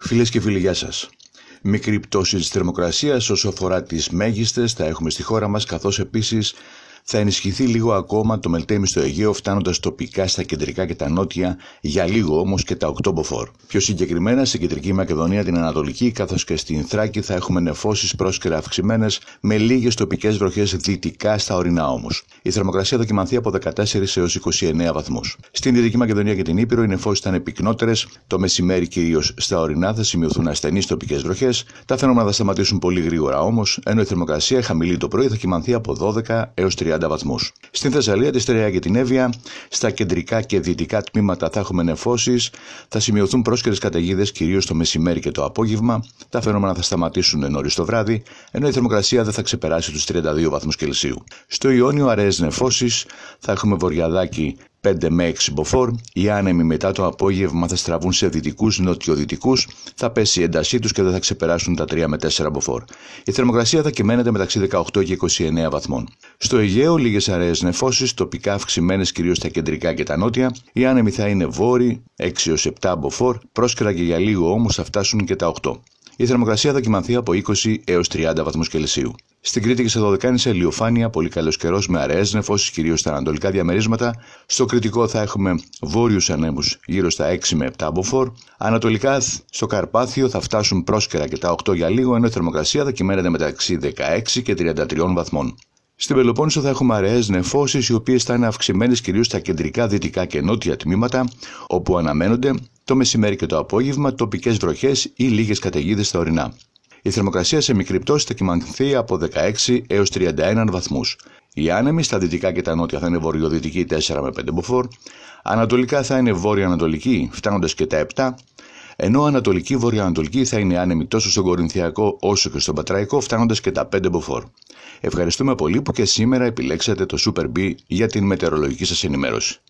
Φίλες και φίλοι, γεια σας. Μικρή πτώση της θερμοκρασίας όσο αφορά τις μέγιστες θα έχουμε στη χώρα μας, καθώς επίσης θα ενισχυθεί λίγο ακόμα το μελτέμι στο Αιγαίο φτάνοντας τοπικά στα κεντρικά και τα νότια, για λίγο όμως και τα 8 Πιο συγκεκριμένα στην κεντρική Μακεδονία, την Ανατολική καθώς και στην Θράκη θα έχουμε νεφώσεις πρόσκαιρα αυξημένες με λίγες τοπικές βροχές δυτικά στα ορεινά όμως. Η θερμοκρασία δοκιμανθεί από 14 έω 29 βαθμούς. Στην Δυτική Μακεδονία και την Ήπειρο οι νεφώσεις ήταν είναι πυκνότερες, το μεσημέρι κυρίως στα ορεινά θα σημειωθούν ασθενείς τοπικές βροχές, τα φαινόμενα θα σταματήσουν πολύ γρήγορα όμως, ενώ η θερμοκρασία χαμηλή το πρωί θα κοιμανθεί από 12 έω 30 βαθμούς. Στην Θεσσαλία, τη Στερεά και την Εύβοια, στα κεντρικά και δυτικά τμήματα θα έχουμε νεφώσεις, θα σημειωθούν πρόσκαιρε καταιγίδες κυρίως το μεσημέρι και το απόγευμα, τα φαινόμενα θα σταματήσουν νωρίς το βράδυ, ενώ η θερμοκρασία δεν θα ξεπεράσει τους 32 βαθμούς Κελσίου. Στο Ιόνιο, αραιές νεφώσεις, θα έχουμε βορειαδάκι 5 με 6 μποφόρ, οι άνεμοι μετά το απόγευμα θα στραβούν σε δυτικούς νοτιοδυτικούς, θα πέσει η έντασή τους και δεν θα ξεπεράσουν τα 3 με 4 μποφόρ. Η θερμοκρασία θα κυμαίνεται μεταξύ 18 και 29 βαθμών. Στο Αιγαίο, λίγες αραιές νεφώσεις, τοπικά αυξημένες κυρίως στα κεντρικά και τα νότια. Οι άνεμοι θα είναι βόρειοι, 6 έω 7 μποφόρ, πρόσκαιρα και για λίγο όμως θα φτάσουν και τα 8. Η θερμοκρασία θα κυμανθεί από 20 έω 30 βαθμούς Κελσίου. Στην Κρήτη και 12 Δωδεκάνη σε ηλιοφάνεια, πολύ καλός καιρός με αραιές νεφώσεις, κυρίως στα ανατολικά διαμερίσματα. Στο κριτικό θα έχουμε βόρειους ανέμους γύρω στα 6 με 7 μποφόρ. Ανατολικά στο Καρπάθιο θα φτάσουν πρόσκαιρα και τα 8 για λίγο, ενώ η θερμοκρασία θα κυμαίνεται μεταξύ 16 και 33 βαθμών. Στην Πελοπόννησο θα έχουμε αραιές νεφώσεις, οι οποίες θα είναι αυξημένες κυρίως στα κεντρικά, δυτικά και νότια τμήματα, όπου αναμένονται το μεσημέρι και το απόγευμα τοπικές βροχές ή λίγες καταιγίδες στα ορεινά. Η θερμοκρασία σε μικρή πτώση θα κοιμανθεί από 16 έως 31 βαθμούς. Οι άνεμοι στα δυτικά και τα νότια θα είναι βορειοδυτική 4 με 5 μποφόρ, ανατολικά θα ειναι βόρειο βόρεια-ανατολική φτάνοντας και τα 7, ενώ ανατολική-βορειοανατολική θα είναι άνεμη τόσο στον Κορινθιακό όσο και στον Πατραϊκό, φτάνοντας και τα 5 μποφόρ. Ευχαριστούμε πολύ που και σήμερα επιλέξατε το Super B για την μετεωρολογική σας ενημέρωση.